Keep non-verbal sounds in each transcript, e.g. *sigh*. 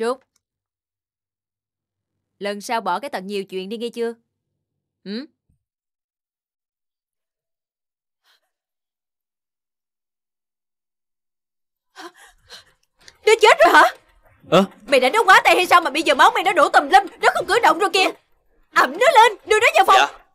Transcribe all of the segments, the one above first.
Trúc Lần sau bỏ cái tật nhiều chuyện đi nghe chưa Ừ Đứa chết rồi hả Ờ à? Mày đánh nó quá tay hay sao mà bây giờ máu mày nó đổ tùm lum Nó không cử động rồi kìa Ẩm nó lên đưa nó vào phòng dạ.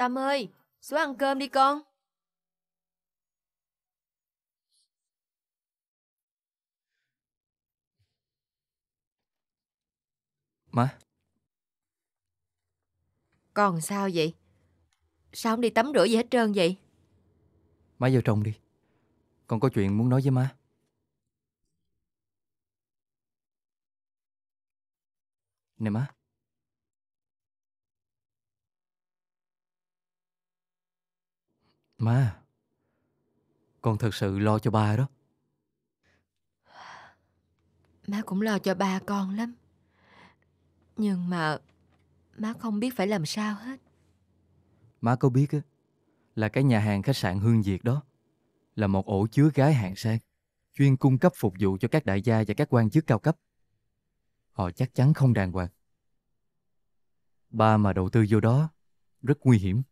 Tâm ơi, xuống ăn cơm đi con. Má. Con sao vậy? Sao không đi tắm rửa gì hết trơn vậy? Má vô trong đi. Con có chuyện muốn nói với má. Nè má. má, con thật sự lo cho ba đó. Má cũng lo cho ba con lắm. Nhưng mà má không biết phải làm sao hết. Má có biết á, là cái nhà hàng khách sạn Hương Việt đó là một ổ chứa gái hạng sang chuyên cung cấp phục vụ cho các đại gia và các quan chức cao cấp. Họ chắc chắn không đàng hoàng. Ba mà đầu tư vô đó rất nguy hiểm.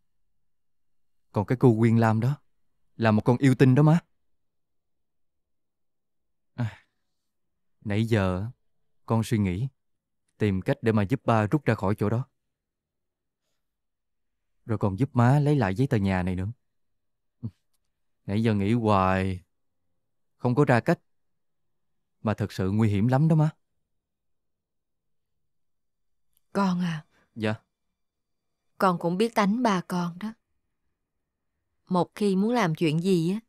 Còn cái cô Quyên Lam đó Là một con yêu tinh đó má à, Nãy giờ Con suy nghĩ Tìm cách để mà giúp ba rút ra khỏi chỗ đó Rồi còn giúp má lấy lại giấy tờ nhà này nữa Nãy giờ nghĩ hoài Không có ra cách Mà thật sự nguy hiểm lắm đó má Con à Dạ Con cũng biết đánh bà con đó một khi muốn làm chuyện gì á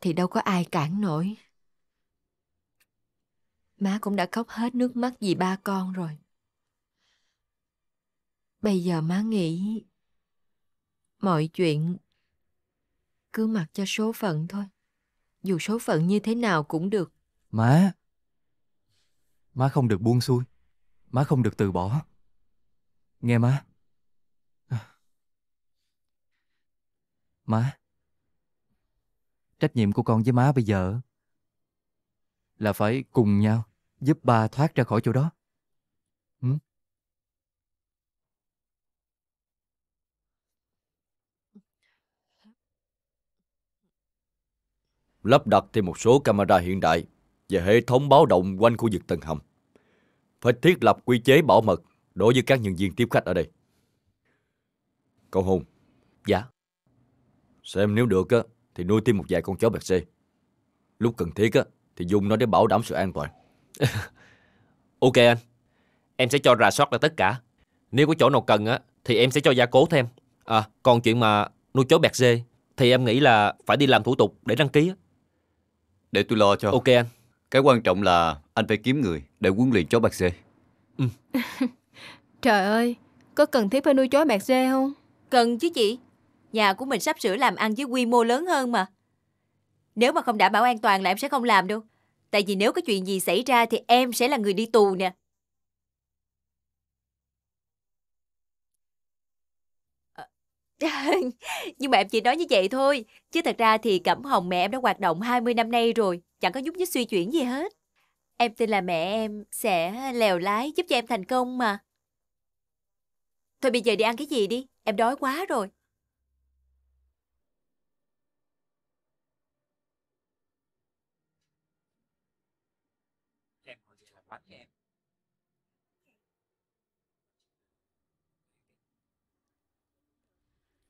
thì đâu có ai cản nổi má cũng đã khóc hết nước mắt vì ba con rồi bây giờ má nghĩ mọi chuyện cứ mặc cho số phận thôi dù số phận như thế nào cũng được má má không được buông xuôi má không được từ bỏ nghe má Má, trách nhiệm của con với má bây giờ là phải cùng nhau giúp ba thoát ra khỏi chỗ đó. Ừ? Lắp đặt thêm một số camera hiện đại và hệ thống báo động quanh khu vực tầng hầm. Phải thiết lập quy chế bảo mật đối với các nhân viên tiếp khách ở đây. Cậu Hùng. Dạ. Xem nếu được á, thì nuôi thêm một vài con chó bạc xê. Lúc cần thiết á, thì dùng nó để bảo đảm sự an toàn. *laughs* ok anh, em sẽ cho rà soát lại tất cả. Nếu có chỗ nào cần á, thì em sẽ cho gia cố thêm. À, còn chuyện mà nuôi chó bạc dê thì em nghĩ là phải đi làm thủ tục để đăng ký. Để tôi lo cho. Ok anh. Cái quan trọng là anh phải kiếm người để huấn luyện chó bạc dê. Ừ. *laughs* Trời ơi, có cần thiết phải nuôi chó bạc dê không? Cần chứ chị. Nhà của mình sắp sửa làm ăn với quy mô lớn hơn mà. Nếu mà không đảm bảo an toàn là em sẽ không làm đâu. Tại vì nếu có chuyện gì xảy ra thì em sẽ là người đi tù nè. Ờ, *laughs* nhưng mà em chỉ nói như vậy thôi Chứ thật ra thì Cẩm Hồng mẹ em đã hoạt động 20 năm nay rồi Chẳng có nhúc nhích suy chuyển gì hết Em tin là mẹ em sẽ lèo lái giúp cho em thành công mà Thôi bây giờ đi ăn cái gì đi Em đói quá rồi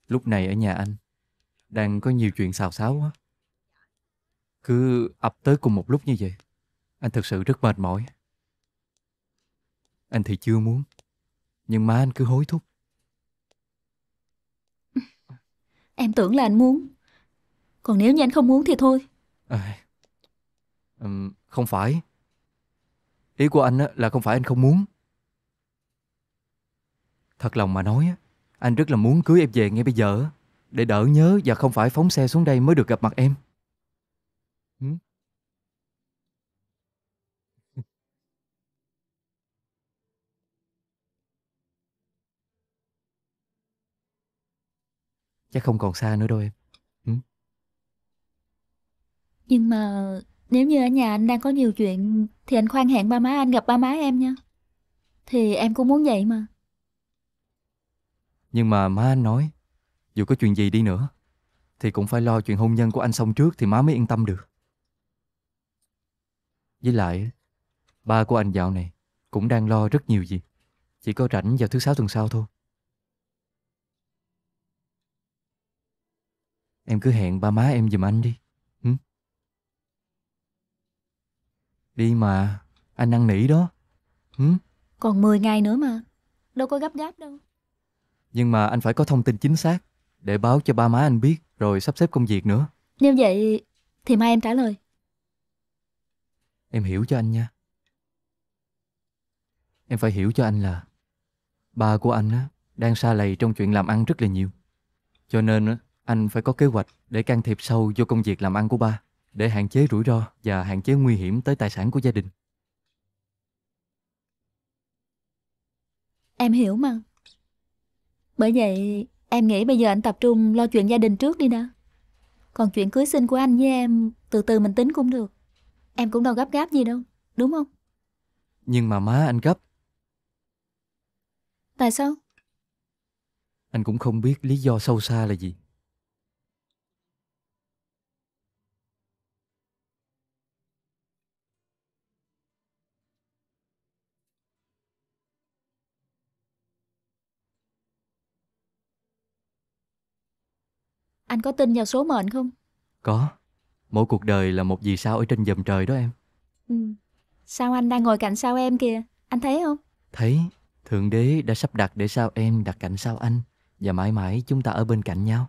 Lúc này ở nhà anh Đang có nhiều chuyện xào xáo quá Cứ ập tới cùng một lúc như vậy Anh thực sự rất mệt mỏi Anh thì chưa muốn Nhưng má anh cứ hối thúc *laughs* Em tưởng là anh muốn Còn nếu như anh không muốn thì thôi à, Không phải Ý của anh là không phải anh không muốn Thật lòng mà nói anh rất là muốn cưới em về ngay bây giờ Để đỡ nhớ và không phải phóng xe xuống đây mới được gặp mặt em *laughs* Chắc không còn xa nữa đâu em Nhưng mà nếu như ở nhà anh đang có nhiều chuyện Thì anh khoan hẹn ba má anh gặp ba má em nha Thì em cũng muốn vậy mà nhưng mà má anh nói, dù có chuyện gì đi nữa, thì cũng phải lo chuyện hôn nhân của anh xong trước thì má mới yên tâm được. Với lại, ba của anh dạo này cũng đang lo rất nhiều gì Chỉ có rảnh vào thứ sáu tuần sau thôi. Em cứ hẹn ba má em giùm anh đi. Hử? Đi mà, anh năn nỉ đó. Hử? Còn 10 ngày nữa mà, đâu có gấp gáp đâu. Nhưng mà anh phải có thông tin chính xác để báo cho ba má anh biết rồi sắp xếp công việc nữa. Nếu vậy thì mai em trả lời. Em hiểu cho anh nha. Em phải hiểu cho anh là ba của anh á, đang xa lầy trong chuyện làm ăn rất là nhiều. Cho nên á, anh phải có kế hoạch để can thiệp sâu vô công việc làm ăn của ba để hạn chế rủi ro và hạn chế nguy hiểm tới tài sản của gia đình. Em hiểu mà. Bởi vậy em nghĩ bây giờ anh tập trung lo chuyện gia đình trước đi nè. Còn chuyện cưới sinh của anh với em từ từ mình tính cũng được. Em cũng đâu gấp gáp gì đâu, đúng không? Nhưng mà má anh gấp. Tại sao? Anh cũng không biết lý do sâu xa là gì. Anh có tin vào số mệnh không? Có. Mỗi cuộc đời là một vì sao ở trên dầm trời đó em. Ừ. Sao anh đang ngồi cạnh sao em kìa? Anh thấy không? Thấy. Thượng đế đã sắp đặt để sao em đặt cạnh sao anh. Và mãi mãi chúng ta ở bên cạnh nhau.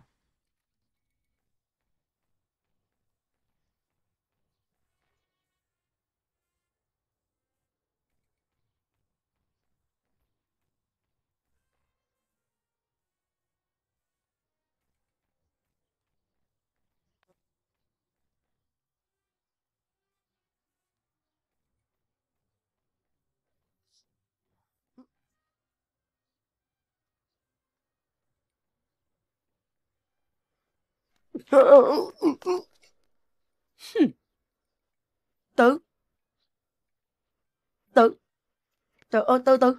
Tử Tử Trời ơi Tư Tư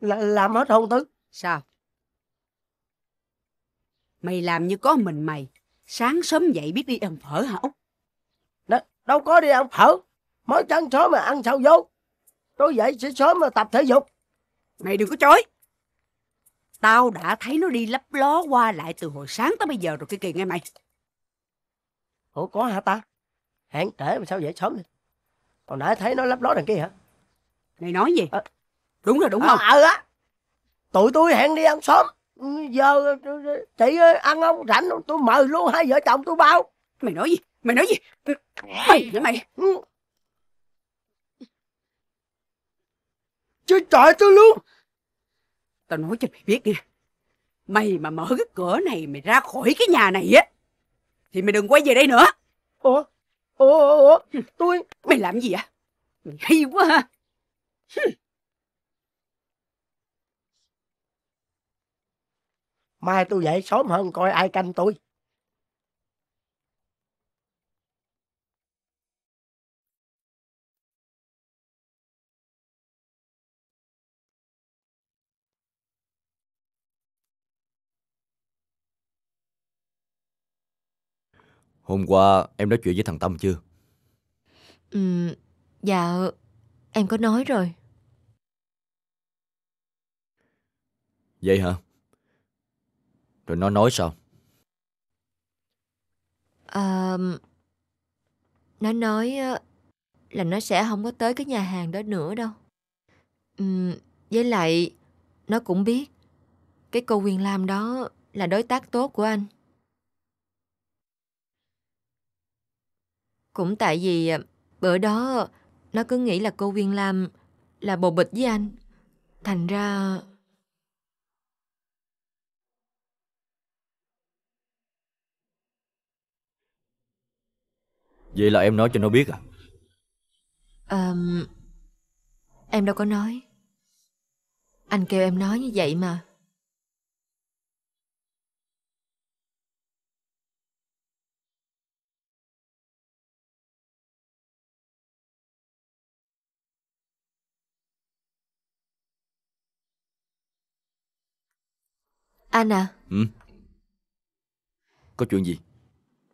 là, Làm hết không Tư Sao Mày làm như có mình mày Sáng sớm dậy biết đi ăn phở hả Úc Đ- Đâu có đi ăn phở Mới chân sớm mà ăn sao vô Tôi dậy sẽ sớm mà tập thể dục Mày đừng có chối Tao đã thấy nó đi lấp ló qua lại từ hồi sáng tới bây giờ rồi cái kỳ nghe mày. Ủa có hả ta? Hẹn trễ mà sao dậy sớm vậy? Còn nãy thấy nó lấp ló đằng kia hả? Mày nói gì? À, đúng rồi đúng à, không? Ờ á. Tụi tôi hẹn đi ăn sớm. Ừ, giờ chị ơi, ăn không rảnh Tôi mời luôn hai vợ chồng tôi bao. Mày nói gì? Mày nói gì? Ừ. Mày hả mày? Chứ trời tôi luôn. Tao nói cho mày biết nghe. Mày mà mở cái cửa này mày ra khỏi cái nhà này á thì mày đừng quay về đây nữa. Ủa? Ủa ủa ủa, tôi mày làm gì vậy? Mày hay quá ha. Mai tôi dậy sớm hơn coi ai canh tôi. Hôm qua em nói chuyện với thằng Tâm chưa? Ừ, dạ, em có nói rồi. Vậy hả? Rồi nó nói sao? À, nó nói ờ, là nó sẽ không có tới cái nhà hàng đó nữa đâu. Ừ, với lại, nó cũng biết cái cô Quyền Lam đó là đối tác tốt của anh. Cũng tại vì à, bữa đó nó cứ nghĩ là cô Viên Lam là bồ bịch với anh. Thành ra... Vậy là em nói cho nó biết à? À, em đâu có nói Anh kêu em nói như vậy mà Anh à Ừ Có chuyện gì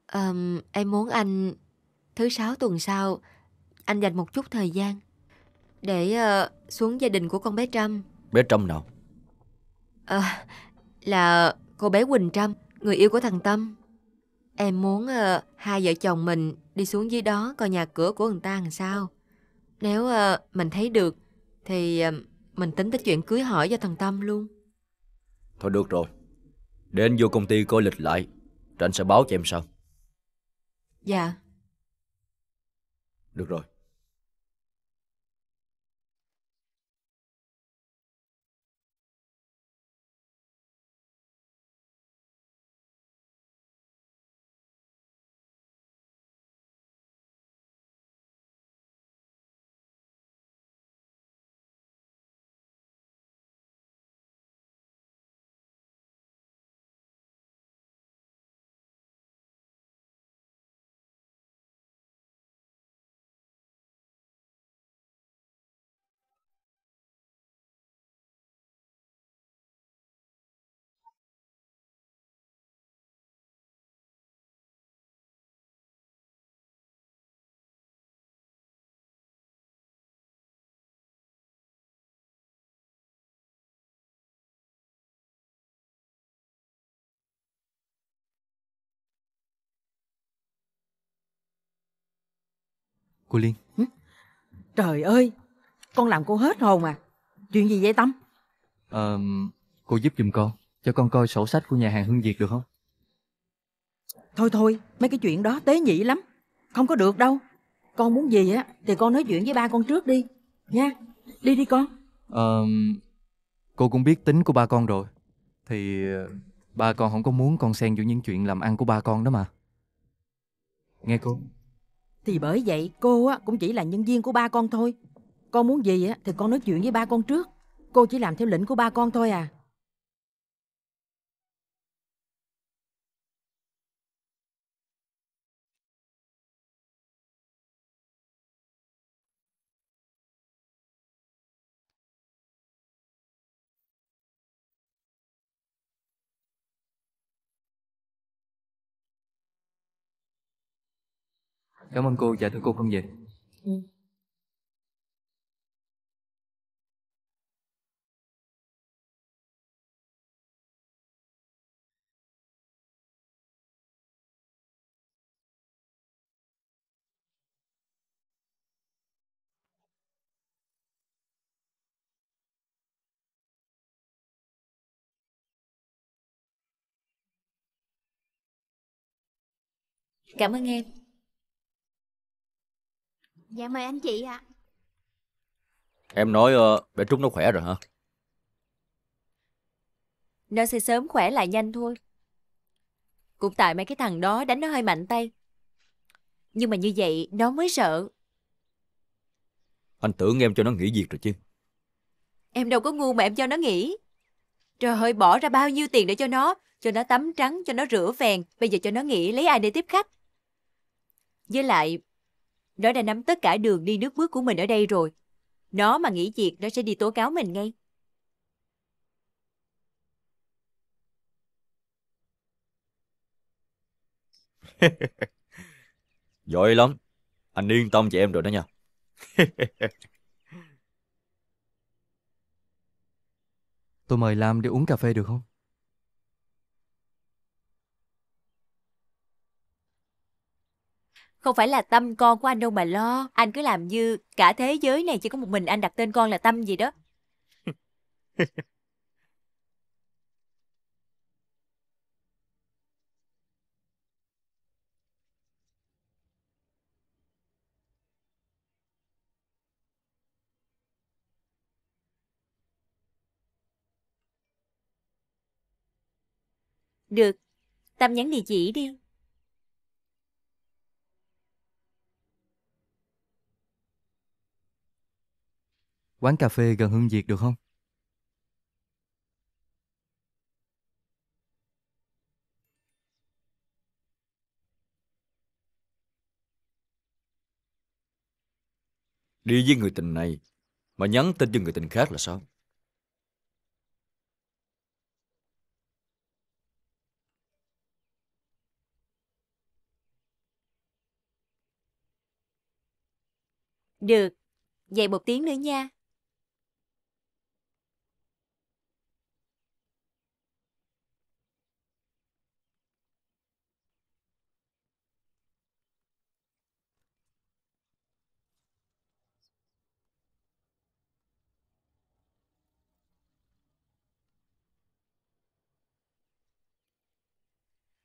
à, Em muốn anh Thứ sáu tuần sau Anh dành một chút thời gian Để uh, xuống gia đình của con bé Trâm Bé Trâm nào à, Là cô bé Quỳnh Trâm Người yêu của thằng Tâm Em muốn uh, hai vợ chồng mình Đi xuống dưới đó coi nhà cửa của người ta làm sao Nếu uh, mình thấy được Thì uh, mình tính tới chuyện cưới hỏi cho thằng Tâm luôn Thôi được rồi Để anh vô công ty coi lịch lại Rồi anh sẽ báo cho em sau Dạ Được rồi Cô Liên Trời ơi Con làm cô hết hồn à Chuyện gì vậy Tâm Ờ Cô giúp giùm con Cho con coi sổ sách của nhà hàng Hương Việt được không Thôi thôi Mấy cái chuyện đó tế nhị lắm Không có được đâu Con muốn gì á Thì con nói chuyện với ba con trước đi Nha Đi đi con Ờ Cô cũng biết tính của ba con rồi Thì ờ, Ba con không có muốn con xen vô những chuyện làm ăn của ba con đó mà Nghe cô thì bởi vậy cô á, cũng chỉ là nhân viên của ba con thôi Con muốn gì á, thì con nói chuyện với ba con trước Cô chỉ làm theo lệnh của ba con thôi à Cảm ơn cô, dạ thưa cô con về. Ừ. Cảm ơn em. Dạ mời anh chị ạ à. Em nói uh, bé Trúc nó khỏe rồi hả? Nó sẽ sớm khỏe lại nhanh thôi Cũng tại mấy cái thằng đó đánh nó hơi mạnh tay Nhưng mà như vậy nó mới sợ Anh tưởng em cho nó nghỉ việc rồi chứ Em đâu có ngu mà em cho nó nghỉ Trời ơi bỏ ra bao nhiêu tiền để cho nó Cho nó tắm trắng, cho nó rửa vàng Bây giờ cho nó nghỉ lấy ai để tiếp khách Với lại nó đã nắm tất cả đường đi nước bước của mình ở đây rồi. Nó mà nghĩ việc nó sẽ đi tố cáo mình ngay. *laughs* Giỏi lắm. Anh yên tâm chị em rồi đó nha. *laughs* Tôi mời Lam đi uống cà phê được không? Không phải là Tâm con của anh đâu mà lo. Anh cứ làm như cả thế giới này chỉ có một mình anh đặt tên con là Tâm gì đó. *laughs* Được, Tâm nhắn địa chỉ đi. quán cà phê gần Hương Việt được không? Đi với người tình này mà nhắn tin cho người tình khác là sao? Được, vậy một tiếng nữa nha.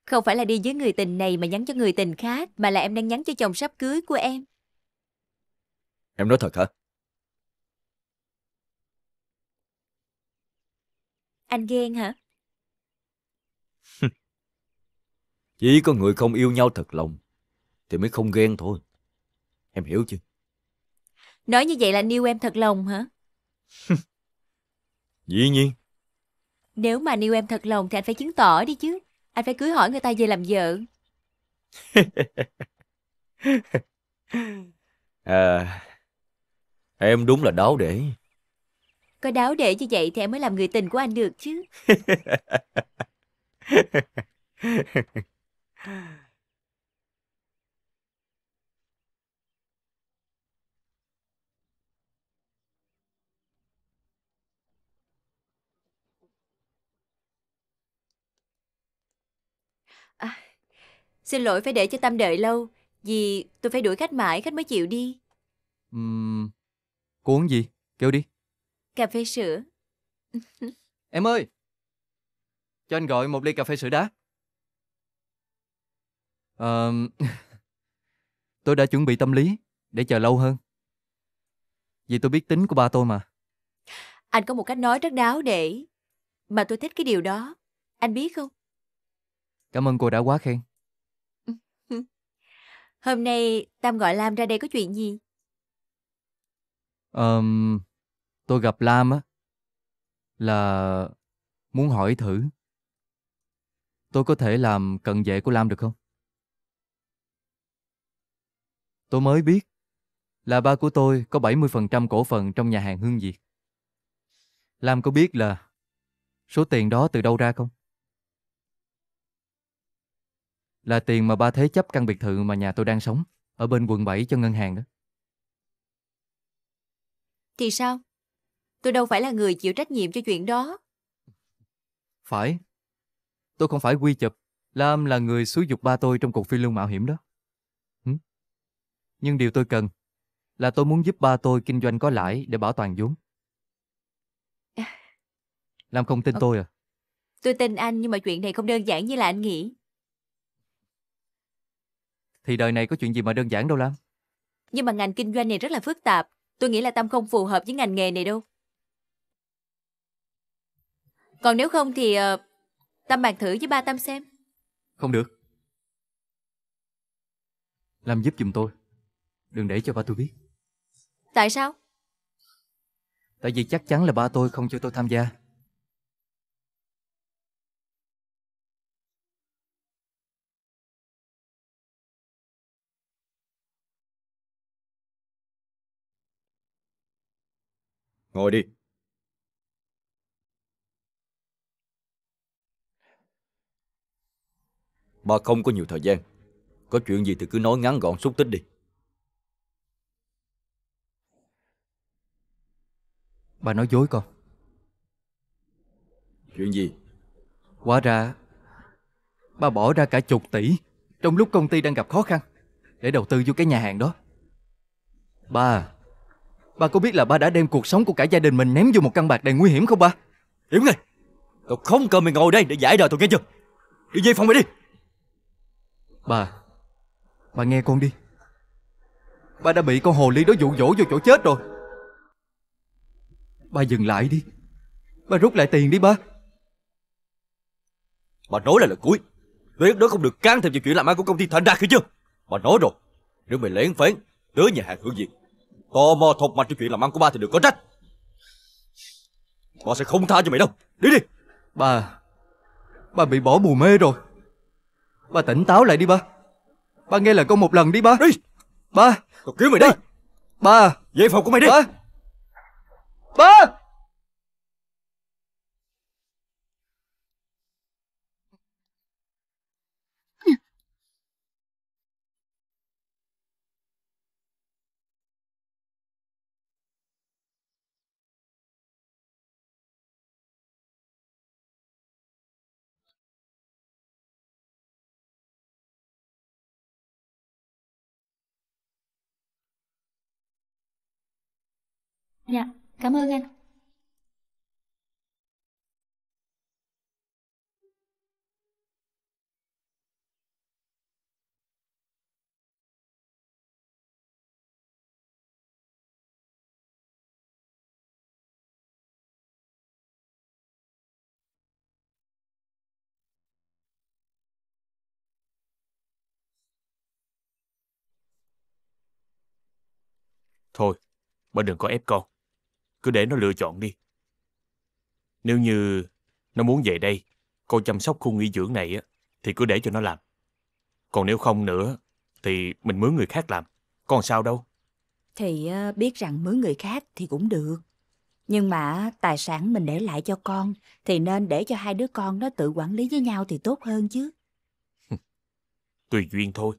Không phải là đi với người tình này mà nhắn cho người tình khác, mà là em đang nhắn cho chồng sắp cưới của em. Em nói thật hả? Anh ghen hả? *laughs* Chỉ có người không yêu nhau thật lòng thì mới không ghen thôi. Em hiểu chưa? Nói như vậy là anh yêu em thật lòng hả? *laughs* Dĩ nhiên. Nếu mà anh yêu em thật lòng thì anh phải chứng tỏ đi chứ anh phải cưới hỏi người ta về làm vợ. *laughs* à, em đúng là đáo để. Có đáo để như vậy thì em mới làm người tình của anh được chứ. *laughs* Xin lỗi phải để cho Tâm đợi lâu, vì tôi phải đuổi khách mãi khách mới chịu đi. Uhm, cô uống gì? Kêu đi. Cà phê sữa. *laughs* em ơi! Cho anh gọi một ly cà phê sữa đã. Ờ... *laughs* tôi đã chuẩn bị tâm lý để chờ lâu hơn. Vì tôi biết tính của ba tôi mà. Anh có một cách nói rất đáo để... Mà tôi thích cái điều đó. Anh biết không? Cảm ơn cô đã quá khen. Hôm nay Tam gọi Lam ra đây có chuyện gì? Um, tôi gặp Lam á là muốn hỏi thử tôi có thể làm cận vệ của Lam được không? Tôi mới biết là ba của tôi có 70% cổ phần trong nhà hàng Hương Việt. Lam có biết là số tiền đó từ đâu ra không? Là tiền mà ba Thế chấp căn biệt thự mà nhà tôi đang sống ở bên quận 7 cho ngân hàng đó. Thì sao? Tôi đâu phải là người chịu trách nhiệm cho chuyện đó. Phải. Tôi không phải quy chụp. Lam là người xúi dục ba tôi trong cuộc phiêu lưu mạo hiểm đó. Nhưng điều tôi cần là tôi muốn giúp ba tôi kinh doanh có lãi để bảo toàn vốn. À. Lam không tin ờ. tôi à? Tôi tin anh nhưng mà chuyện này không đơn giản như là anh nghĩ. Thì đời này có chuyện gì mà đơn giản đâu Lam Nhưng mà ngành kinh doanh này rất là phức tạp Tôi nghĩ là Tâm không phù hợp với ngành nghề này đâu Còn nếu không thì uh, Tâm bàn thử với ba Tâm xem Không được Lam giúp giùm tôi Đừng để cho ba tôi biết Tại sao? Tại vì chắc chắn là ba tôi không cho tôi tham gia Ngồi đi. Ba không có nhiều thời gian. Có chuyện gì thì cứ nói ngắn gọn xúc tích đi. Ba nói dối con. Chuyện gì? Quá ra, ba bỏ ra cả chục tỷ trong lúc công ty đang gặp khó khăn để đầu tư vô cái nhà hàng đó. Ba, à, Ba có biết là ba đã đem cuộc sống của cả gia đình mình ném vô một căn bạc đầy nguy hiểm không ba? Yểm ngay! Cậu không cần mày ngồi đây để giải đời tụi nghe chưa? Đi về phòng mày đi! Bà, bà nghe con đi. Ba đã bị con hồ ly đó dụ dỗ vô chỗ chết rồi. Ba dừng lại đi. Ba rút lại tiền đi ba. Bà nói là lần cuối. Đứa đó không được can thiệp vào chuyện làm ăn của công ty Thành Đạt hiểu chưa? Bà nói rồi. Nếu mày lén phén, tới nhà hàng hưởng diện Tò mò thọc mặt chuyện làm ăn của ba thì được có trách Ba sẽ không tha cho mày đâu Đi đi Ba Ba bị bỏ bù mê rồi Ba tỉnh táo lại đi ba Ba nghe lời con một lần đi ba Đi Ba Tao kiếm mày đi Ba Về phòng của mày đi Ba Ba Dạ, cảm ơn anh. Thôi, bà đừng có ép con. Cứ để nó lựa chọn đi. Nếu như nó muốn về đây, cô chăm sóc khu nghỉ dưỡng này á, thì cứ để cho nó làm. Còn nếu không nữa, thì mình mướn người khác làm. Còn sao đâu. Thì ờ, biết rằng mướn người khác thì cũng được. Nhưng mà tài sản mình để lại cho con thì nên để cho hai đứa con nó tự quản lý với nhau thì tốt hơn chứ. Tùy duyên thôi.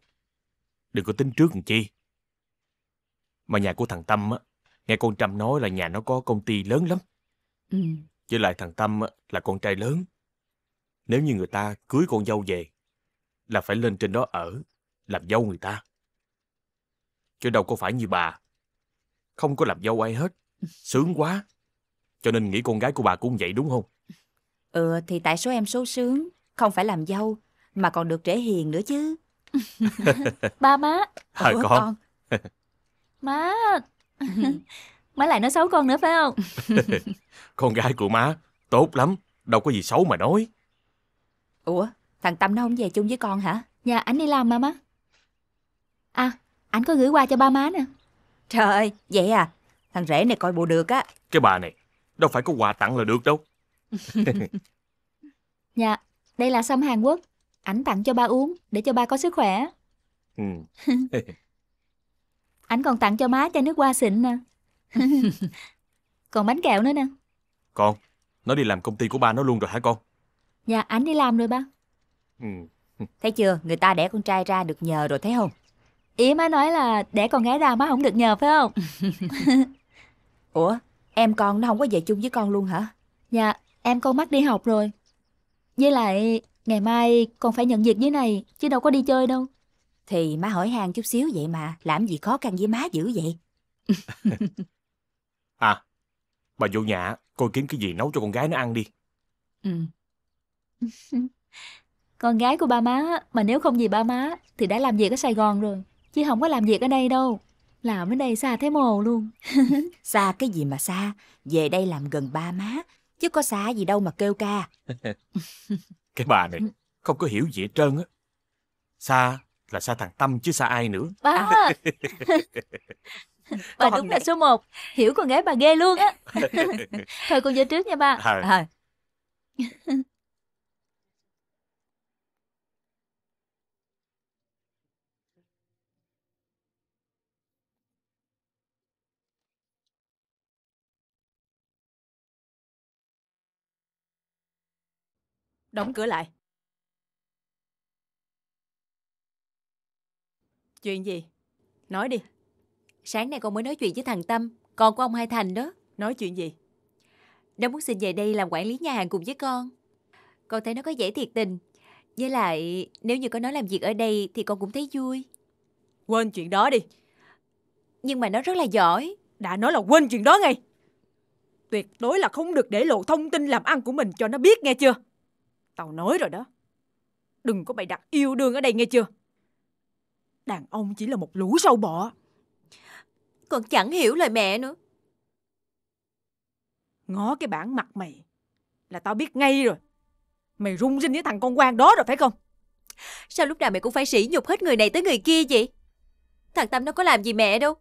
Đừng có tính trước làm chi. Mà nhà của thằng Tâm á, Nghe con Trâm nói là nhà nó có công ty lớn lắm. Ừ. Với lại thằng Tâm là con trai lớn. Nếu như người ta cưới con dâu về, là phải lên trên đó ở, làm dâu người ta. Chứ đâu có phải như bà. Không có làm dâu ai hết. Sướng quá. Cho nên nghĩ con gái của bà cũng vậy đúng không? Ừ, thì tại số em số sướng, không phải làm dâu, mà còn được trẻ hiền nữa chứ. *laughs* ba má. À, Ủa, con. con. má, *laughs* má lại nói xấu con nữa phải không *laughs* con gái của má tốt lắm đâu có gì xấu mà nói ủa thằng tâm nó không về chung với con hả dạ anh đi làm mà má à anh có gửi qua cho ba má nè trời ơi vậy à thằng rể này coi bộ được á cái bà này đâu phải có quà tặng là được đâu *laughs* *laughs* dạ đây là sâm hàn quốc ảnh tặng cho ba uống để cho ba có sức khỏe ừ. Anh còn tặng cho má chai nước hoa xịn nè *laughs* Còn bánh kẹo nữa nè Con, nó đi làm công ty của ba nó luôn rồi hả con? Dạ, anh đi làm rồi ba ừ. Thấy chưa, người ta đẻ con trai ra được nhờ rồi thấy không? Ý má nói là đẻ con gái ra má không được nhờ phải không? *laughs* Ủa, em con nó không có về chung với con luôn hả? Dạ, em con mắc đi học rồi Với lại, ngày mai con phải nhận việc dưới này Chứ đâu có đi chơi đâu thì má hỏi han chút xíu vậy mà, làm gì khó khăn với má dữ vậy? *laughs* à, bà vô nhà, coi kiếm cái gì nấu cho con gái nó ăn đi. Ừ. *laughs* con gái của ba má, mà nếu không vì ba má thì đã làm việc ở Sài Gòn rồi, chứ không có làm việc ở đây đâu. Làm ở đây xa thế mồ luôn. *laughs* xa cái gì mà xa, về đây làm gần ba má, chứ có xa gì đâu mà kêu ca. cái bà này không có hiểu gì hết trơn á. Xa là xa thằng Tâm chứ xa ai nữa *laughs* Bà Bà đúng là số 1 Hiểu con gái bà ghê luôn á *laughs* Thôi con vô trước nha ba à. À. Đóng cửa lại Chuyện gì? Nói đi. Sáng nay con mới nói chuyện với thằng Tâm, con của ông Hai Thành đó. Nói chuyện gì? Nó muốn xin về đây làm quản lý nhà hàng cùng với con. Con thấy nó có dễ thiệt tình. Với lại, nếu như có nó làm việc ở đây thì con cũng thấy vui. Quên chuyện đó đi. Nhưng mà nó rất là giỏi. Đã nói là quên chuyện đó ngay. Tuyệt đối là không được để lộ thông tin làm ăn của mình cho nó biết nghe chưa? Tao nói rồi đó. Đừng có bày đặt yêu đương ở đây nghe chưa? Đàn ông chỉ là một lũ sâu bọ Còn chẳng hiểu lời mẹ nữa Ngó cái bản mặt mày Là tao biết ngay rồi Mày rung rinh với thằng con quan đó rồi phải không Sao lúc nào mày cũng phải sỉ nhục hết người này tới người kia vậy Thằng Tâm nó có làm gì mẹ đâu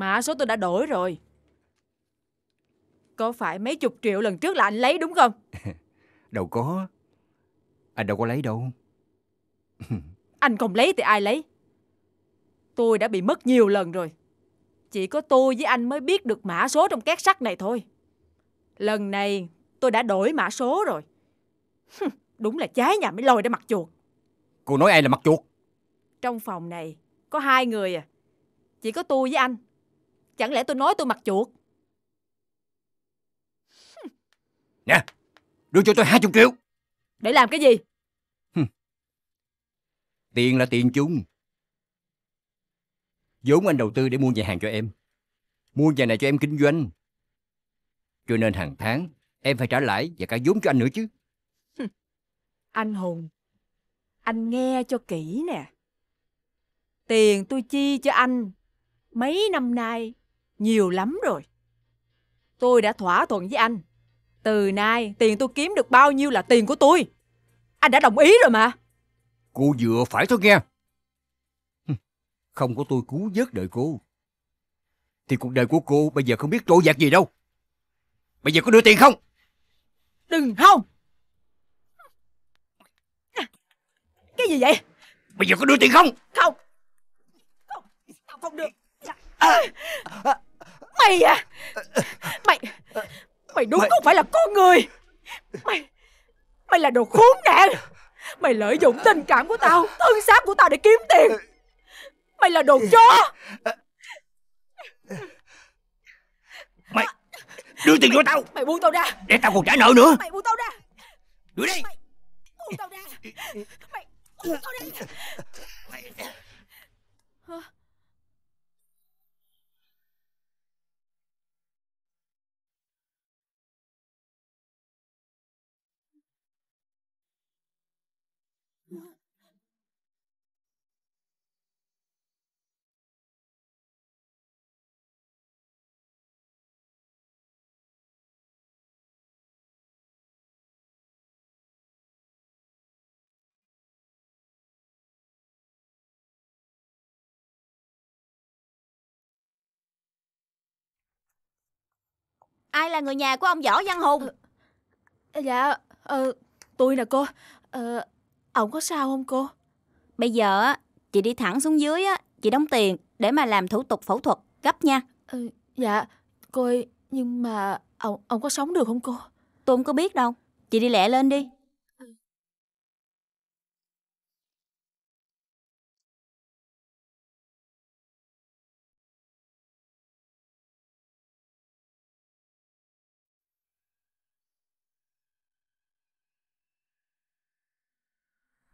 Mã số tôi đã đổi rồi Có phải mấy chục triệu lần trước là anh lấy đúng không? *laughs* đâu có Anh đâu có lấy đâu *laughs* Anh không lấy thì ai lấy Tôi đã bị mất nhiều lần rồi Chỉ có tôi với anh mới biết được mã số trong két sắt này thôi Lần này tôi đã đổi mã số rồi Đúng là trái nhà mới lôi ra mặt chuột Cô nói ai là mặt chuột Trong phòng này có hai người à Chỉ có tôi với anh Chẳng lẽ tôi nói tôi mặt chuột Nè Đưa cho tôi 20 triệu Để làm cái gì Tiền là tiền chung vốn anh đầu tư để mua nhà hàng cho em mua nhà này cho em kinh doanh cho nên hàng tháng em phải trả lãi và cả vốn cho anh nữa chứ anh hùng anh nghe cho kỹ nè tiền tôi chi cho anh mấy năm nay nhiều lắm rồi. Tôi đã thỏa thuận với anh. Từ nay tiền tôi kiếm được bao nhiêu là tiền của tôi. Anh đã đồng ý rồi mà. Cô vừa phải thôi nghe. Không có tôi cứu vớt đời cô. Thì cuộc đời của cô bây giờ không biết trôi dạt gì đâu. Bây giờ có đưa tiền không? Đừng không. Cái gì vậy? Bây giờ có đưa tiền không? Không. Không, không được. À. À. Mày à Mày Mày đúng mày... không phải là con người Mày Mày là đồ khốn nạn Mày lợi dụng tình cảm của tao Thân xác của tao để kiếm tiền Mày là đồ chó Mày Đưa tiền cho tao Mày buông tao ra Để tao còn trả nợ nữa Mày buông tao ra Đưa đi Mày buông tao ra Mày buông tao ra Mày Ai là người nhà của ông Võ Văn Hùng ừ, Dạ ờ, Tôi nè cô ờ, Ông có sao không cô Bây giờ chị đi thẳng xuống dưới Chị đóng tiền để mà làm thủ tục phẫu thuật Gấp nha ừ, Dạ cô ơi Nhưng mà ông, ông có sống được không cô Tôi không có biết đâu Chị đi lẹ lên đi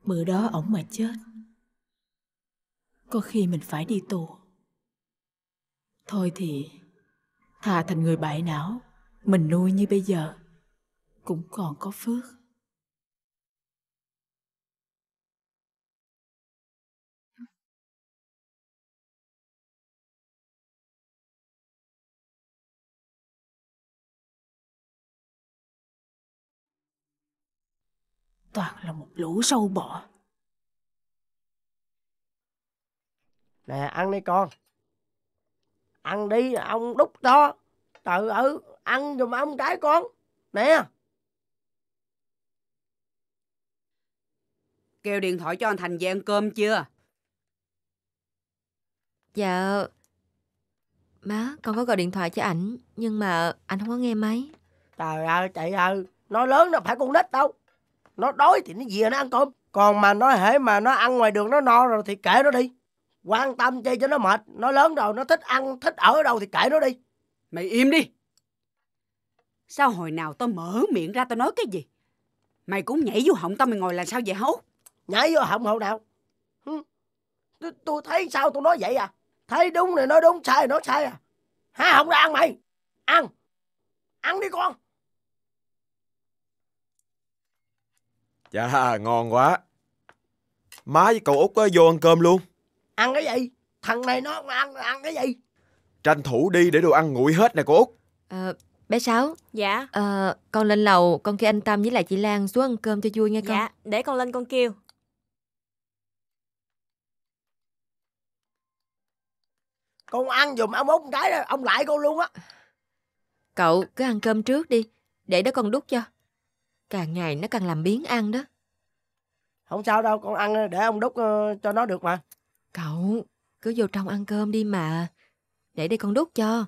bữa đó ổng mà chết có khi mình phải đi tù thôi thì thà thành người bại não mình nuôi như bây giờ cũng còn có phước Toàn là một lũ sâu bọ. Nè, ăn đi con. Ăn đi, ông đúc to, tự ở ăn dùm ông cái con. Nè. Kêu điện thoại cho anh Thành về ăn cơm chưa? Dạ. Má, con có gọi điện thoại cho ảnh, nhưng mà anh không có nghe máy. Trời ơi, chị ơi, nói lớn là phải con nít đâu nó đói thì nó về nó ăn cơm còn mà nó hễ mà nó ăn ngoài đường nó no rồi thì kệ nó đi quan tâm chi cho nó mệt nó lớn rồi nó thích ăn thích ở đâu thì kệ nó đi mày im đi sao hồi nào tao mở miệng ra tao nói cái gì mày cũng nhảy vô họng tao mày ngồi làm sao vậy hấu nhảy vô họng hậu nào tôi, thấy sao tôi nói vậy à thấy đúng này nói đúng sai nói sai à hả không ra ăn mày ăn ăn đi con dạ ngon quá. Má với cậu Út á, vô ăn cơm luôn. Ăn cái gì? Thằng này nó ăn ăn cái gì? Tranh thủ đi để đồ ăn nguội hết nè cô Út. Ờ, bé Sáu, Dạ, ờ, con lên lầu, con kêu anh Tâm với lại chị Lan xuống ăn cơm cho vui nghe con. dạ, để con lên con kêu. Con ăn dùm ông Út cái đó, ông lại con luôn á. Cậu cứ ăn cơm trước đi, để đó con đút cho. Càng ngày nó càng làm biến ăn đó. Không sao đâu, con ăn để ông đút ờ, cho nó được mà. Cậu, cứ vô trong ăn cơm đi mà. Để đây con đút cho.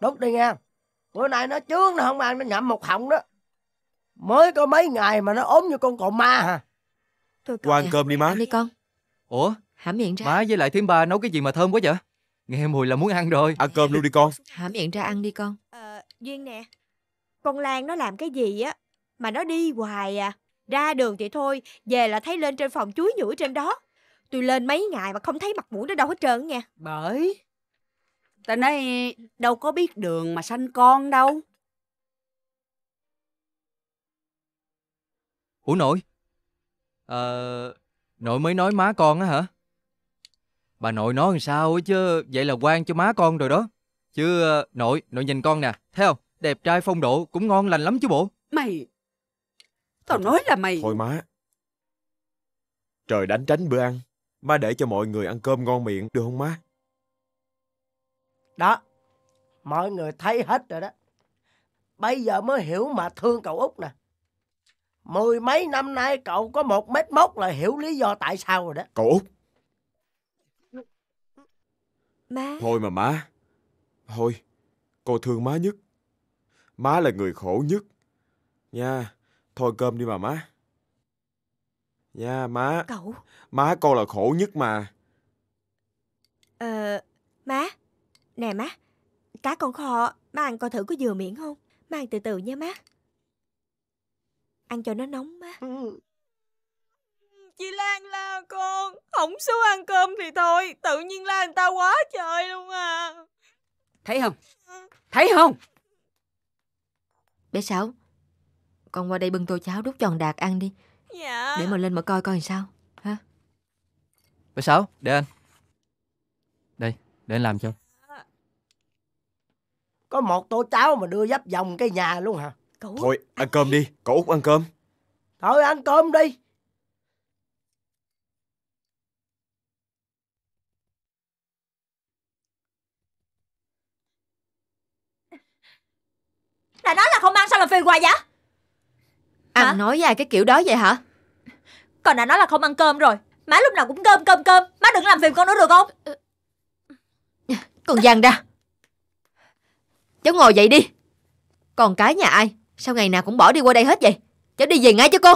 Đút đi nha. Bữa nay nó chướng nó không ăn, nó nhậm một họng đó. Mới có mấy ngày mà nó ốm như con cò ma hả? Thôi ăn cơm đi má. Ăn đi con. Ủa? Hả miệng ra. Má với lại thím ba nấu cái gì mà thơm quá vậy? Nghe mùi là muốn ăn rồi. Ăn cơm luôn đi con. Hả miệng ra ăn đi con. Ờ, Duyên nè. Con Lan nó làm cái gì á mà nó đi hoài à. Ra đường thì thôi, về là thấy lên trên phòng chuối nhủi trên đó. Tôi lên mấy ngày mà không thấy mặt mũi nó đâu hết trơn nha. Bởi, ta nói đâu có biết đường mà sanh con đâu. Ủa nội? Ờ, nội mới nói má con á hả? Bà nội nói làm sao chứ, vậy là quan cho má con rồi đó. Chứ ờ, nội, nội nhìn con nè, thấy không? Đẹp trai phong độ cũng ngon lành lắm chứ bộ Mày Tao nói là mày Thôi má Trời đánh tránh bữa ăn Má để cho mọi người ăn cơm ngon miệng được không má Đó Mọi người thấy hết rồi đó Bây giờ mới hiểu mà thương cậu Út nè Mười mấy năm nay cậu có một mét mốc là hiểu lý do tại sao rồi đó Cậu Út Má Thôi mà má Thôi Cô thương má nhất Má là người khổ nhất. Nha, thôi cơm đi mà má. Nha, má. Cậu. Má con là khổ nhất mà. Ờ, má. Nè má, cá con kho, má ăn coi thử có vừa miệng không? Má ăn từ từ nha má. Ăn cho nó nóng má. Ừ. Chị Lan la con, không số ăn cơm thì thôi, tự nhiên la người ta quá trời luôn à. Thấy không? Thấy không? Bé Sáu, con qua đây bưng tô cháo đút tròn đạt ăn đi. Dạ. Để mà lên mà coi coi làm sao. Ha? Bé Sáu, để anh. Đây, để anh làm cho. Có một tô cháo mà đưa dắp vòng cái nhà luôn hả? Cậu... Thôi, ăn cơm à. đi, cậu Út ăn cơm. Thôi ăn cơm đi, Đã nói là không ăn sao làm phiền hoài vậy Ăn à, hả? nói với cái kiểu đó vậy hả Còn đã nói là không ăn cơm rồi Má lúc nào cũng cơm cơm cơm Má đừng làm phiền con nữa được không Con gian ra Cháu ngồi dậy đi Còn cái nhà ai Sao ngày nào cũng bỏ đi qua đây hết vậy Cháu đi về ngay cho cô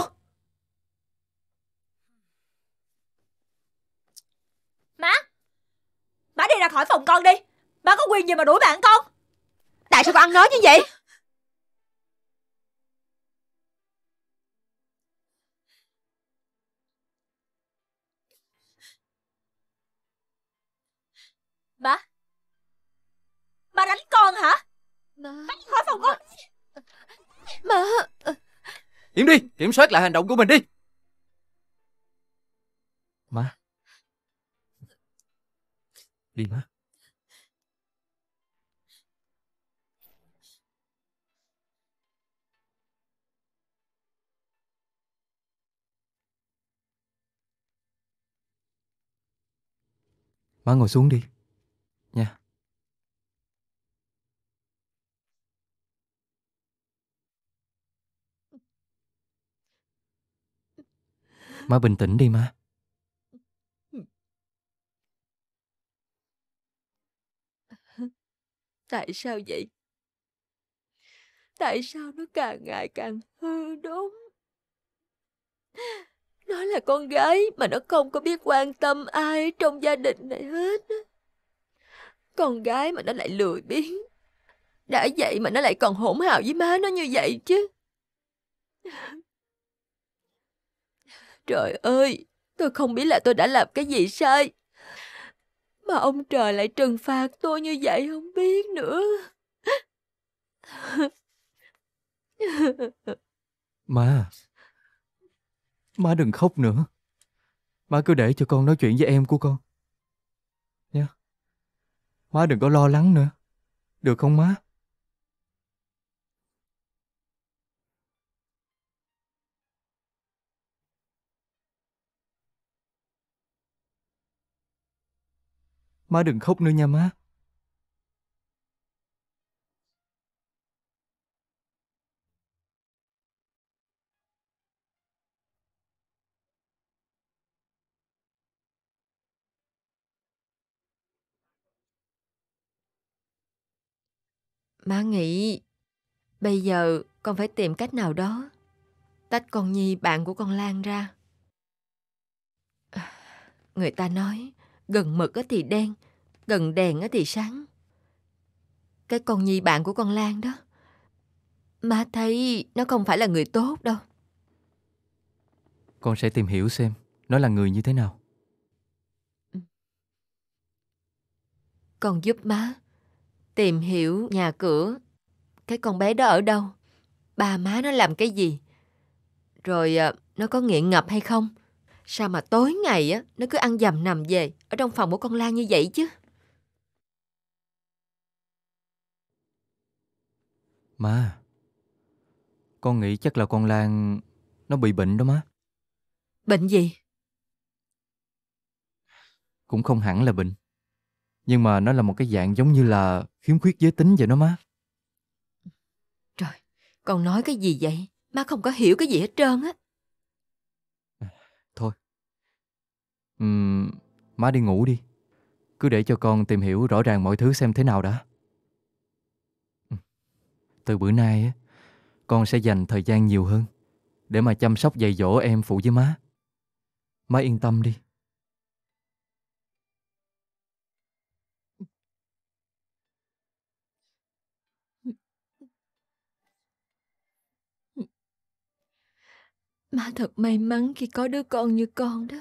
Má Má đi ra khỏi phòng con đi Má có quyền gì mà đuổi bạn con Tại sao con ăn nói như vậy Bà Bà đánh con hả Bà Đánh khỏi phòng con Bà Im đi Kiểm soát lại hành động của mình đi Má Đi má Má ngồi xuống đi Má bình tĩnh đi má *laughs* Tại sao vậy? Tại sao nó càng ngày càng hư đốn? Nó là con gái mà nó không có biết quan tâm ai trong gia đình này hết. Con gái mà nó lại lười biếng. Đã vậy mà nó lại còn hỗn hào với má nó như vậy chứ. Trời ơi, tôi không biết là tôi đã làm cái gì sai. Mà ông trời lại trừng phạt tôi như vậy không biết nữa. Má, má đừng khóc nữa. Má cứ để cho con nói chuyện với em của con. Nha. Má đừng có lo lắng nữa. Được không má? Má đừng khóc nữa nha má. Má nghĩ bây giờ con phải tìm cách nào đó tách con Nhi bạn của con Lan ra. Người ta nói gần mực thì đen, gần đèn thì sáng. Cái con nhi bạn của con Lan đó, má thấy nó không phải là người tốt đâu. Con sẽ tìm hiểu xem nó là người như thế nào. Con giúp má tìm hiểu nhà cửa, cái con bé đó ở đâu, ba má nó làm cái gì, rồi à, nó có nghiện ngập hay không Sao mà tối ngày á, nó cứ ăn dầm nằm về ở trong phòng của con Lan như vậy chứ? Má, con nghĩ chắc là con Lan nó bị bệnh đó má. Bệnh gì? Cũng không hẳn là bệnh. Nhưng mà nó là một cái dạng giống như là khiếm khuyết giới tính vậy đó má. Trời, con nói cái gì vậy? Má không có hiểu cái gì hết trơn á. Thôi uhm, Má đi ngủ đi Cứ để cho con tìm hiểu rõ ràng mọi thứ xem thế nào đã Từ bữa nay Con sẽ dành thời gian nhiều hơn Để mà chăm sóc dạy dỗ em phụ với má Má yên tâm đi Má thật may mắn khi có đứa con như con đó.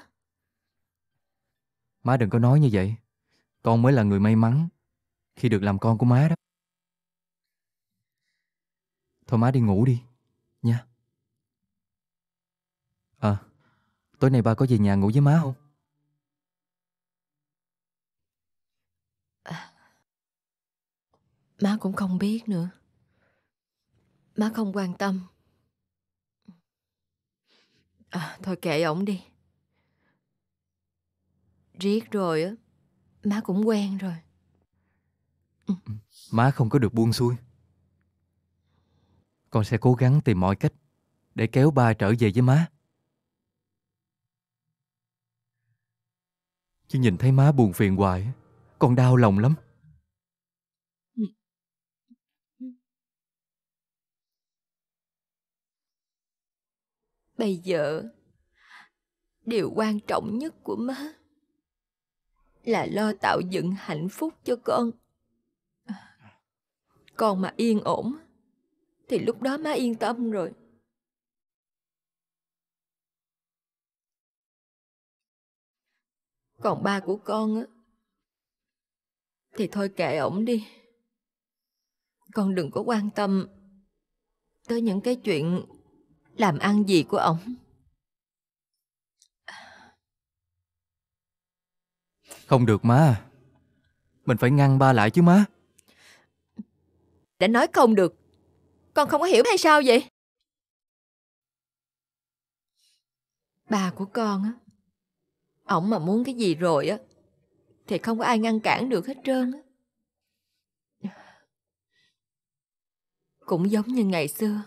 Má đừng có nói như vậy. Con mới là người may mắn khi được làm con của má đó. Thôi má đi ngủ đi, nha. À, tối nay ba có về nhà ngủ với má không? À, má cũng không biết nữa. Má không quan tâm. À, thôi kệ ổng đi. Riết rồi á, má cũng quen rồi. Ừ. Ừ, má không có được buông xuôi. Con sẽ cố gắng tìm mọi cách để kéo ba trở về với má. Chứ nhìn thấy má buồn phiền hoài, con đau lòng lắm. Bây giờ, điều quan trọng nhất của má là lo tạo dựng hạnh phúc cho con. Con mà yên ổn, thì lúc đó má yên tâm rồi. Còn ba của con á, thì thôi kệ ổng đi. Con đừng có quan tâm tới những cái chuyện làm ăn gì của ổng. Không được má. Mình phải ngăn ba lại chứ má. Đã nói không được. Con không có hiểu hay sao vậy? Ba của con á, ổng mà muốn cái gì rồi á, thì không có ai ngăn cản được hết trơn á. Cũng giống như ngày xưa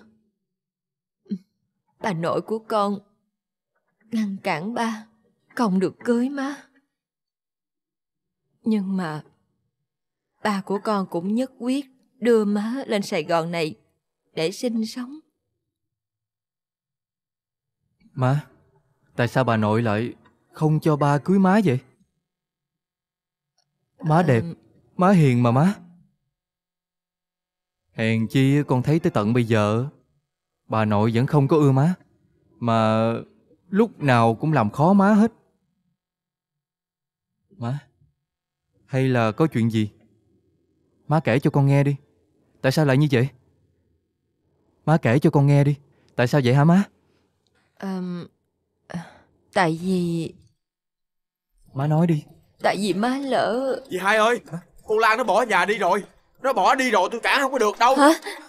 bà nội của con ngăn cản ba không được cưới má nhưng mà ba của con cũng nhất quyết đưa má lên sài gòn này để sinh sống má tại sao bà nội lại không cho ba cưới má vậy má à... đẹp má hiền mà má hèn chi con thấy tới tận bây giờ Bà nội vẫn không có ưa má Mà lúc nào cũng làm khó má hết Má Hay là có chuyện gì Má kể cho con nghe đi Tại sao lại như vậy Má kể cho con nghe đi Tại sao vậy hả má à, Tại vì Má nói đi Tại vì má lỡ Dì hai ơi Hả? Cô Lan nó bỏ nhà đi rồi Nó bỏ đi rồi tôi cản không có được đâu Hả